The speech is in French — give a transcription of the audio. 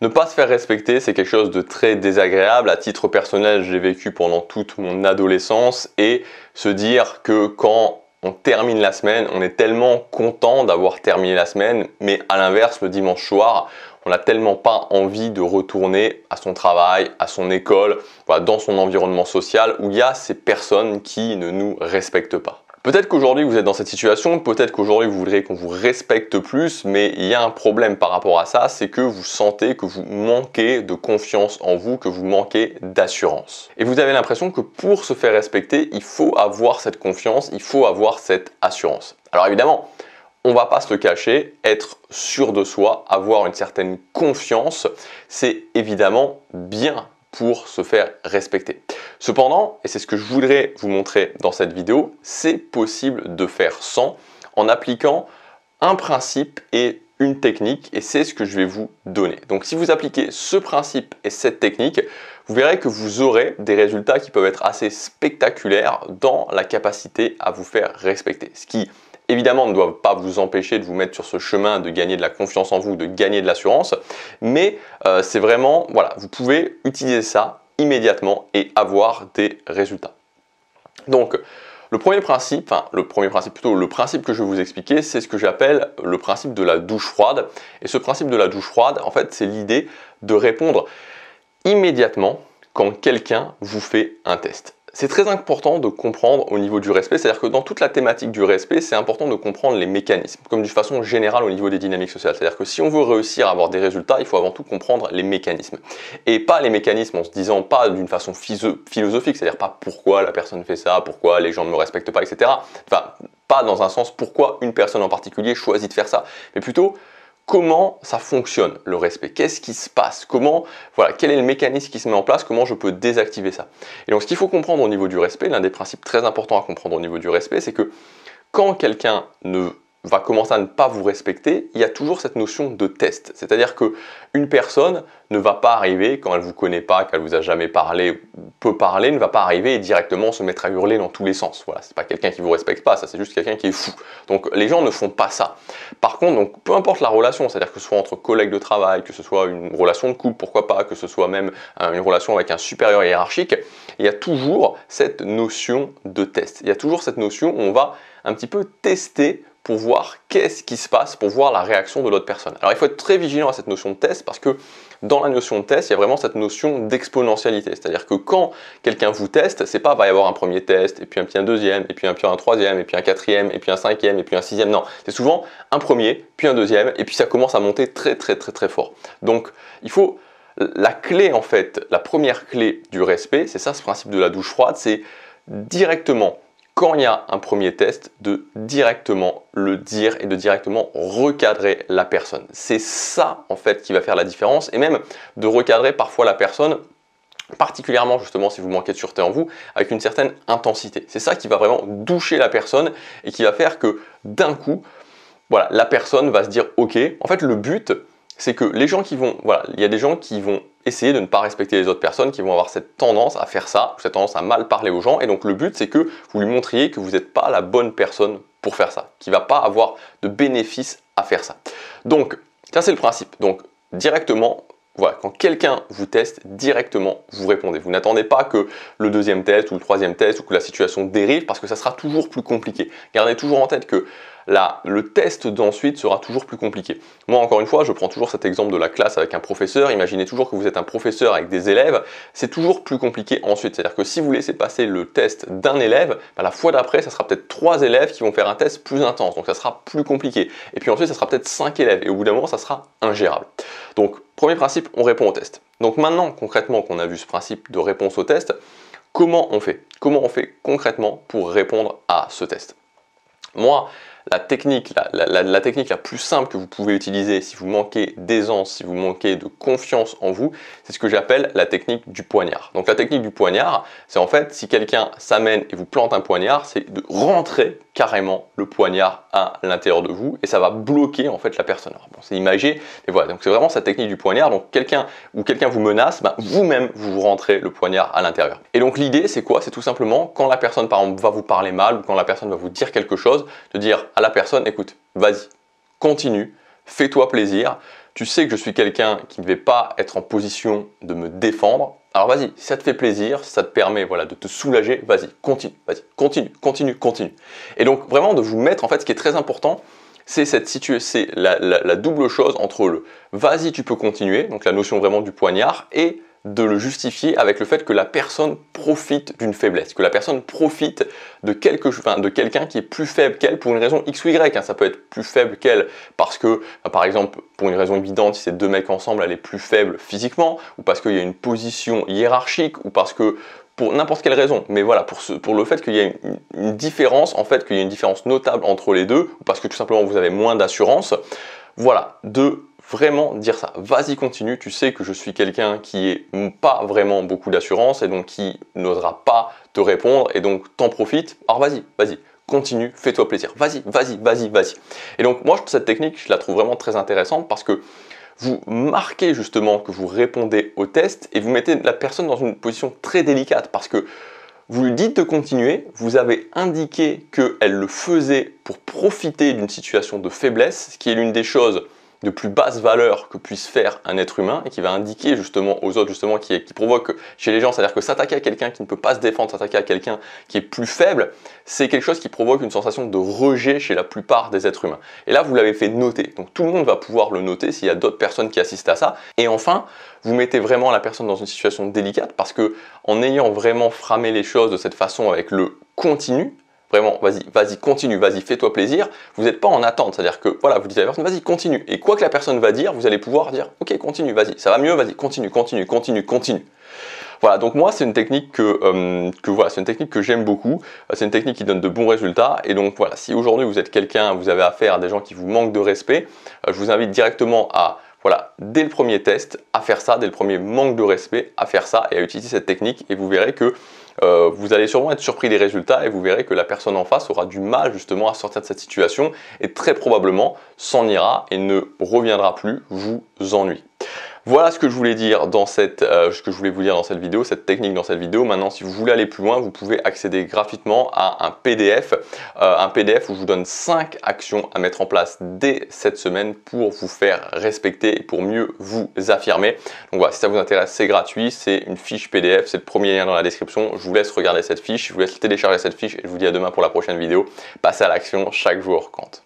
Ne pas se faire respecter, c'est quelque chose de très désagréable. À titre personnel, j'ai vécu pendant toute mon adolescence et se dire que quand on termine la semaine, on est tellement content d'avoir terminé la semaine, mais à l'inverse, le dimanche soir, on n'a tellement pas envie de retourner à son travail, à son école, dans son environnement social où il y a ces personnes qui ne nous respectent pas. Peut-être qu'aujourd'hui vous êtes dans cette situation, peut-être qu'aujourd'hui vous voudrez qu'on vous respecte plus, mais il y a un problème par rapport à ça, c'est que vous sentez que vous manquez de confiance en vous, que vous manquez d'assurance. Et vous avez l'impression que pour se faire respecter, il faut avoir cette confiance, il faut avoir cette assurance. Alors évidemment, on va pas se le cacher, être sûr de soi, avoir une certaine confiance, c'est évidemment bien pour se faire respecter. Cependant, et c'est ce que je voudrais vous montrer dans cette vidéo, c'est possible de faire sans en appliquant un principe et une technique et c'est ce que je vais vous donner. Donc si vous appliquez ce principe et cette technique, vous verrez que vous aurez des résultats qui peuvent être assez spectaculaires dans la capacité à vous faire respecter. Ce qui évidemment ne doivent pas vous empêcher de vous mettre sur ce chemin, de gagner de la confiance en vous, de gagner de l'assurance, mais euh, c'est vraiment, voilà, vous pouvez utiliser ça immédiatement et avoir des résultats. Donc, le premier principe, enfin le premier principe plutôt, le principe que je vais vous expliquer, c'est ce que j'appelle le principe de la douche froide. Et ce principe de la douche froide, en fait, c'est l'idée de répondre immédiatement quand quelqu'un vous fait un test c'est très important de comprendre au niveau du respect, c'est-à-dire que dans toute la thématique du respect, c'est important de comprendre les mécanismes, comme d'une façon générale au niveau des dynamiques sociales. C'est-à-dire que si on veut réussir à avoir des résultats, il faut avant tout comprendre les mécanismes. Et pas les mécanismes en se disant pas d'une façon philosophique, c'est-à-dire pas pourquoi la personne fait ça, pourquoi les gens ne me respectent pas, etc. Enfin, pas dans un sens pourquoi une personne en particulier choisit de faire ça, mais plutôt comment ça fonctionne le respect, qu'est-ce qui se passe, comment, voilà, quel est le mécanisme qui se met en place, comment je peux désactiver ça. Et donc ce qu'il faut comprendre au niveau du respect, l'un des principes très importants à comprendre au niveau du respect, c'est que quand quelqu'un ne va commencer à ne pas vous respecter, il y a toujours cette notion de test. C'est-à-dire que une personne ne va pas arriver quand elle vous connaît pas, qu'elle vous a jamais parlé, peut parler, ne va pas arriver et directement se mettre à hurler dans tous les sens. Voilà, n'est pas quelqu'un qui vous respecte pas, ça c'est juste quelqu'un qui est fou. Donc les gens ne font pas ça. Par contre, donc peu importe la relation, c'est-à-dire que ce soit entre collègues de travail, que ce soit une relation de couple, pourquoi pas, que ce soit même une relation avec un supérieur hiérarchique, il y a toujours cette notion de test. Il y a toujours cette notion où on va un petit peu tester pour voir qu'est-ce qui se passe, pour voir la réaction de l'autre personne. Alors il faut être très vigilant à cette notion de test parce que dans la notion de test, il y a vraiment cette notion d'exponentialité. C'est-à-dire que quand quelqu'un vous teste, c'est pas va y avoir un premier test, et puis un deuxième, et puis un, puis un troisième, et puis un quatrième, et puis un cinquième, et puis un sixième. Non, c'est souvent un premier, puis un deuxième, et puis ça commence à monter très très très très fort. Donc il faut la clé en fait, la première clé du respect, c'est ça ce principe de la douche froide, c'est directement quand il y a un premier test, de directement le dire et de directement recadrer la personne. C'est ça en fait qui va faire la différence et même de recadrer parfois la personne particulièrement justement si vous manquez de sûreté en vous, avec une certaine intensité. C'est ça qui va vraiment doucher la personne et qui va faire que d'un coup, voilà, la personne va se dire ok, en fait le but c'est que les gens qui vont, voilà, il y a des gens qui vont essayer de ne pas respecter les autres personnes, qui vont avoir cette tendance à faire ça, cette tendance à mal parler aux gens, et donc le but c'est que vous lui montriez que vous n'êtes pas la bonne personne pour faire ça, qui va pas avoir de bénéfice à faire ça. Donc ça c'est le principe. Donc directement, voilà, quand quelqu'un vous teste, directement vous répondez. Vous n'attendez pas que le deuxième test ou le troisième test ou que la situation dérive parce que ça sera toujours plus compliqué. Gardez toujours en tête que le test d'ensuite sera toujours plus compliqué. Moi, encore une fois, je prends toujours cet exemple de la classe avec un professeur. Imaginez toujours que vous êtes un professeur avec des élèves. C'est toujours plus compliqué ensuite. C'est-à-dire que si vous laissez passer le test d'un élève, ben, la fois d'après, ça sera peut-être trois élèves qui vont faire un test plus intense. Donc, ça sera plus compliqué. Et puis ensuite, ça sera peut-être cinq élèves. Et au bout d'un moment, ça sera ingérable. Donc, premier principe, on répond au test. Donc maintenant, concrètement, qu'on a vu ce principe de réponse au test, comment on fait Comment on fait concrètement pour répondre à ce test Moi, la technique la, technique la, plus simple que vous pouvez utiliser si vous manquez d'aisance, si vous manquez de confiance en vous, c'est ce que j'appelle la technique du poignard. Donc la technique du poignard, c'est en fait si quelqu'un s'amène et vous plante un poignard, c'est de rentrer carrément le poignard à l'intérieur de vous et ça va bloquer en fait la personne. c'est imagé, mais voilà, donc c'est vraiment sa technique du poignard. Donc quelqu'un ou quelqu'un vous menace, bah, vous-même vous rentrez le poignard à l'intérieur. Et donc l'idée c'est quoi C'est tout simplement quand la personne par exemple va vous parler mal ou quand la personne va vous dire quelque chose, de dire à la personne écoute, vas-y, continue, fais-toi plaisir tu sais que je suis quelqu'un qui ne vais pas être en position de me défendre, alors vas-y, si ça te fait plaisir, ça te permet voilà, de te soulager, vas-y, continue, vas-y, continue, continue, continue. Et donc vraiment de vous mettre, en fait, ce qui est très important, c'est cette situation, c'est la, la, double chose entre le vas-y, tu peux continuer, donc la notion vraiment du poignard, et de le justifier avec le fait que la personne profite d'une faiblesse, que la personne profite de quelque, enfin, de quelqu'un qui est plus faible qu'elle pour une raison X ou Y. Hein. Ça peut être plus faible qu'elle parce que, bah, par exemple, pour une raison évidente, si ces deux mecs ensemble, elle est plus faible physiquement, ou parce qu'il y a une position hiérarchique, ou parce que pour n'importe quelle raison, mais voilà, pour, ce, pour le fait qu'il y a une, différence, en fait, qu'il y a une différence notable entre les deux, ou parce que tout simplement vous avez moins d'assurance, voilà, de vraiment dire ça. Vas-y, continue. Tu sais que je suis quelqu'un qui est pas vraiment beaucoup d'assurance et donc qui n'osera pas te répondre et donc t'en profite. Alors vas-y, vas-y. Continue, fais-toi plaisir. Vas-y, vas-y, vas-y, vas-y. Et donc moi, cette technique, je la trouve vraiment très intéressante parce que vous marquez justement que vous répondez au test et vous mettez la personne dans une position très délicate parce que vous lui dites de continuer, vous avez indiqué qu'elle le faisait pour profiter d'une situation de faiblesse, ce qui est l'une des choses de plus basse valeur que puisse faire un être humain et qui va indiquer justement aux autres, justement, qui, provoque chez les gens, c'est-à-dire que s'attaquer à quelqu'un qui ne peut pas se défendre, s'attaquer à quelqu'un qui est plus faible, c'est quelque chose qui provoque une sensation de rejet chez la plupart des êtres humains. Et là, vous l'avez fait noter. Donc tout le monde va pouvoir le noter s'il y a d'autres personnes qui assistent à ça. Et enfin, vous mettez vraiment la personne dans une situation délicate parce que en ayant vraiment framé les choses de cette façon avec le continu, Vraiment, vas-y, vas-y, continue, vas-y, fais-toi plaisir. Vous n'êtes pas en attente, c'est-à-dire que voilà, vous dites à la personne, vas-y, continue. Et quoi que la personne va dire, vous allez pouvoir dire, ok, continue, vas-y, ça va mieux, vas-y, continue, continue, continue, continue. Voilà, donc moi c'est une technique que, euh, voilà, c'est une technique que j'aime beaucoup. Euh, c'est une technique qui donne de bons résultats. Et donc voilà, si aujourd'hui vous êtes quelqu'un, vous avez affaire à des gens qui vous manquent de respect, euh, je vous invite directement à voilà, dès le premier test, à faire ça, dès le premier manque de respect, à faire ça et à utiliser cette technique. Et vous verrez que euh, vous allez sûrement être surpris des résultats et vous verrez que la personne en face aura du mal justement à sortir de cette situation et très probablement s'en ira et ne reviendra plus, vous ennuie. Voilà ce que je voulais dire dans cette, euh, ce que je voulais vous dire dans cette vidéo, cette technique dans cette vidéo. Maintenant, si vous voulez aller plus loin, vous pouvez accéder gratuitement à un PDF, euh, un PDF où je vous donne 5 actions à mettre en place dès cette semaine pour vous faire respecter et pour mieux vous affirmer. Donc voilà, si ça vous intéresse, c'est gratuit, c'est une fiche PDF, c'est le premier lien dans la description. Je vous laisse regarder cette fiche, je vous laisse télécharger cette fiche et je vous dis à demain pour la prochaine vidéo. Passez à l'action, chaque jour compte.